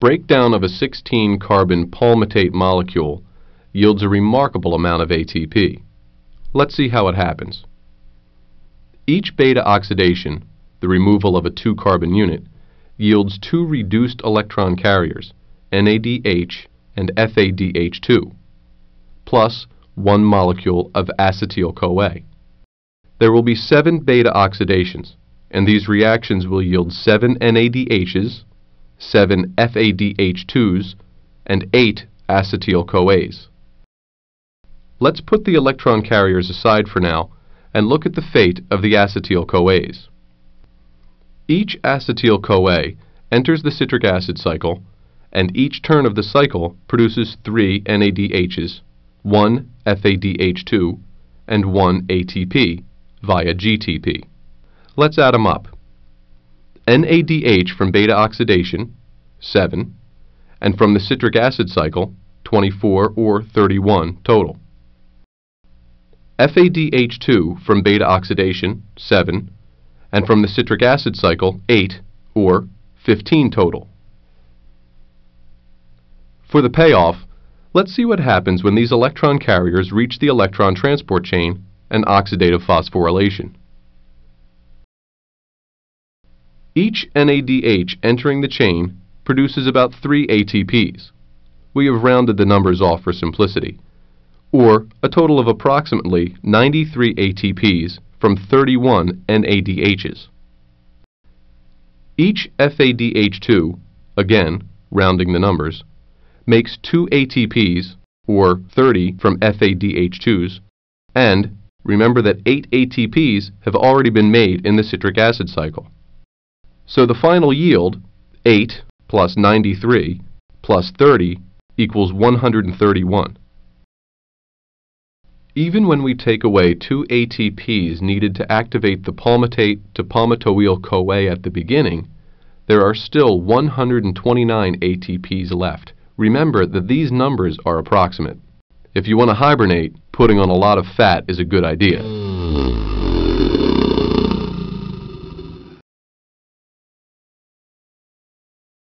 Breakdown of a 16-carbon palmitate molecule yields a remarkable amount of ATP. Let's see how it happens. Each beta oxidation, the removal of a 2-carbon unit, yields two reduced electron carriers, NADH and FADH2, plus one molecule of acetyl-CoA. There will be seven beta oxidations, and these reactions will yield seven NADHs, 7 FADH2s, and 8 acetyl-CoAs. Let's put the electron carriers aside for now and look at the fate of the acetyl-CoAs. Each acetyl-CoA enters the citric acid cycle, and each turn of the cycle produces three NADHs, one FADH2, and one ATP via GTP. Let's add them up. NADH from beta oxidation, 7, and from the citric acid cycle, 24 or 31 total. FADH2 from beta oxidation, 7, and from the citric acid cycle, 8 or 15 total. For the payoff, let's see what happens when these electron carriers reach the electron transport chain and oxidative phosphorylation. Each NADH entering the chain produces about 3 ATPs. We have rounded the numbers off for simplicity, or a total of approximately 93 ATPs from 31 NADHs. Each FADH2, again rounding the numbers, makes 2 ATPs or 30 from FADH2s and remember that 8 ATPs have already been made in the citric acid cycle. So the final yield, 8 plus 93 plus 30 equals 131. Even when we take away two ATPs needed to activate the palmitate to palmitoyl CoA at the beginning, there are still 129 ATPs left. Remember that these numbers are approximate. If you want to hibernate, putting on a lot of fat is a good idea.